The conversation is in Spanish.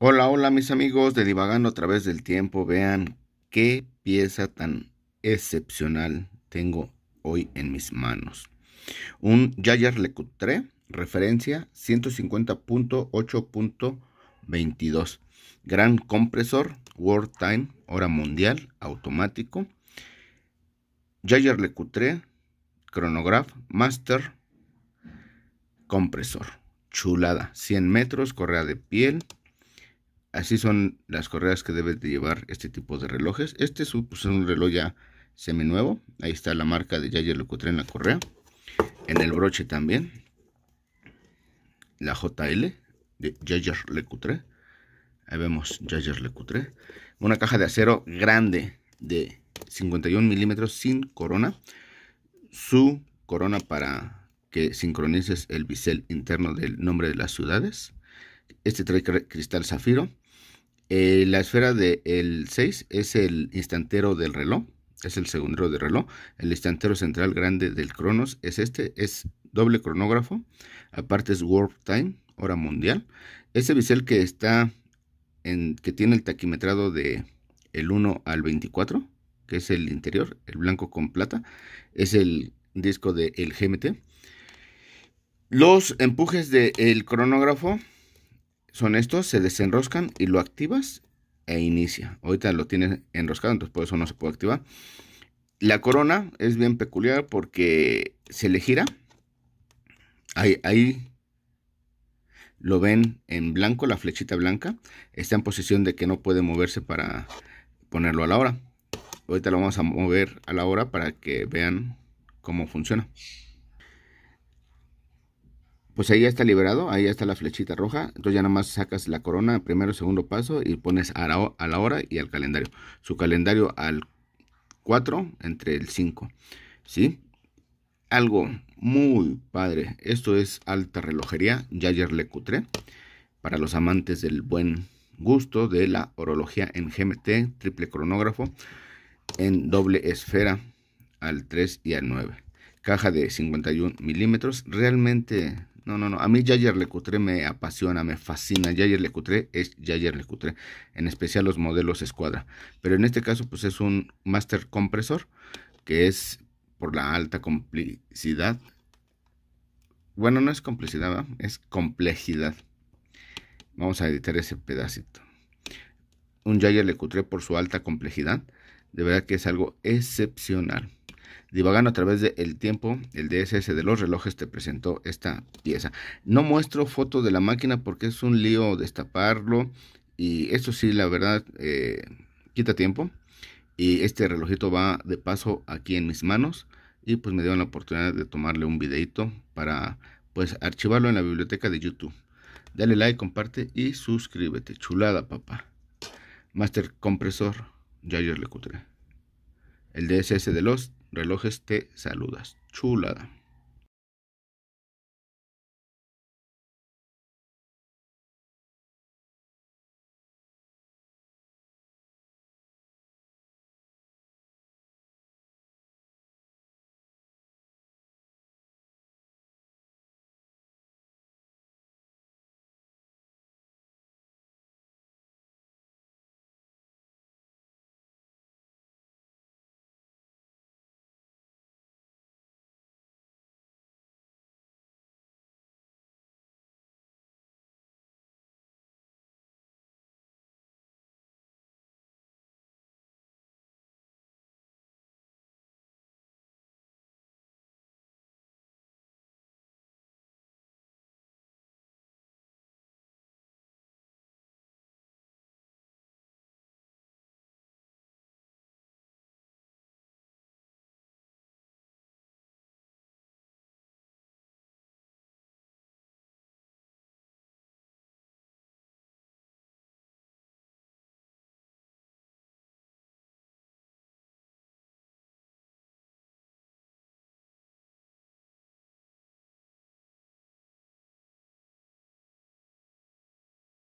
Hola, hola mis amigos de Divagando a través del tiempo. Vean qué pieza tan excepcional tengo hoy en mis manos. Un Le Lecutre, referencia 150.8.22. Gran compresor, World Time, hora mundial, automático. Jayar Lecutre, cronograph, master, compresor. Chulada, 100 metros, correa de piel, Así son las correas que debes de llevar este tipo de relojes. Este es un, pues, reloj ya seminuevo. Ahí está la marca de Jaeger LeCoultre en la correa. En el broche también. La JL de Jager LeCoultre Ahí vemos Jager LeCoultre Una caja de acero grande de 51 milímetros sin corona. Su corona para que sincronices el bisel interno del nombre de las ciudades. Este trae cristal zafiro. Eh, la esfera del 6 es el instantero del reloj. Es el segundero del reloj. El instantero central grande del Cronos es este. Es doble cronógrafo. Aparte es World Time, hora mundial. Ese bisel que está en, que tiene el taquimetrado de el 1 al 24, que es el interior, el blanco con plata, es el disco del GMT. Los empujes del el cronógrafo son estos, se desenroscan y lo activas e inicia. Ahorita lo tienes enroscado, entonces por eso no se puede activar. La corona es bien peculiar porque se le gira. Ahí, ahí lo ven en blanco, la flechita blanca. Está en posición de que no puede moverse para ponerlo a la hora. Ahorita lo vamos a mover a la hora para que vean cómo funciona pues ahí ya está liberado, ahí ya está la flechita roja. Entonces ya nada más sacas la corona, primero, segundo paso y pones a la, hora y al calendario. Su calendario al 4 entre el 5. ¿Sí? Algo muy padre. Esto es alta relojería. Ya ayer Para los amantes del buen gusto de la orología en GMT, triple cronógrafo, en doble esfera al 3 y al 9 caja de 51 milímetros. Realmente no, no, no. A mí Jayer Lecutre me apasiona, me fascina. Jayer Lecoutre es Jayer Lecoutre. En especial los modelos escuadra. Pero en este caso, pues es un Master Compresor, Que es por la alta complicidad. Bueno, no es complicidad, es complejidad. Vamos a editar ese pedacito. Un Jayer Lecoutre por su alta complejidad. De verdad que es algo excepcional divagando a través del tiempo, el DSS de los relojes te presentó esta pieza. No muestro foto de la máquina porque es un lío destaparlo y esto sí, la verdad, eh, quita tiempo. Y este relojito va de paso aquí en mis manos y pues me dieron la oportunidad de tomarle un videito para pues archivarlo en la biblioteca de YouTube. Dale like, comparte y suscríbete. Chulada, papá. Master Compresor, ya yo le El DSS de los Relojes te saludas. Chulada.